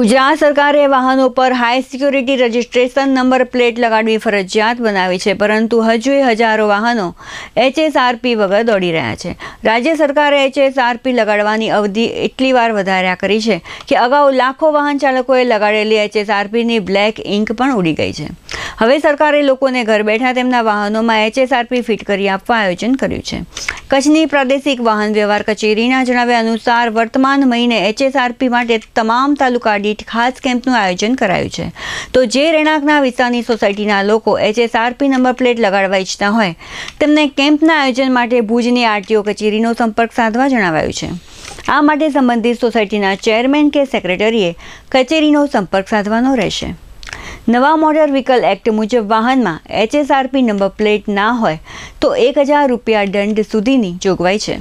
ગુજરાત સરકારે વાહનો પર high security registration number plate લગાડવી ફરજિયાત બનાવી છે પરંતુ હજુએ હજારો વાહનો એચએસઆરપી વગર દોડી રહ્યા છે રાજ્ય સરકારે એચએસઆરપી લગાડવાની અવધિ એટલી વાર વધાર્યા કરી છે કે અગાઉ લાખો વાહન ચાલકોએ લગાડેલી એચએસઆરપીની બ્લેક ઇન્ક પણ ઉડી ગઈ છે હવે સરકારે લોકોને ઘર બેઠા તેમના વાહનોમાં એચએસઆરપી ફિટ કરી આપવા આયોજન કર્યું છે કચ્છની પ્રાદેશિક વાહન વ્યવહાર કચેરીના જણાવ્યા અનુસાર વર્તમાન મહિને એચએસઆરપી માટે તમામ તાલુકા દીઠ ખાસ કેમ્પનું આયોજન કરાયું છે તો જે રહેણાંકના વિસ્તારની સોસાયટીના લોકો એચએસઆરપી નંબર પ્લેટ લગાડવા ઈચ્છતા હોય તેમને કેમ્પના આયોજન માટે ભુજની આરટીઓ કચેરીનો સંપર્ક સાધવા જણાવાયું છે આ માટે સંબંધિત સોસાયટીના ચેરમેન કે સેક્રેટરીએ કચેરીનો સંપર્ક સાધવાનો રહેશે નવા મોટર વ્હીકલ એક્ટ મુજબ વાહનમાં એચએસઆરપી નંબર પ્લેટ ના હોય તો એક હજાર રૂપિયા દંડ સુધીની જોગવાઈ છે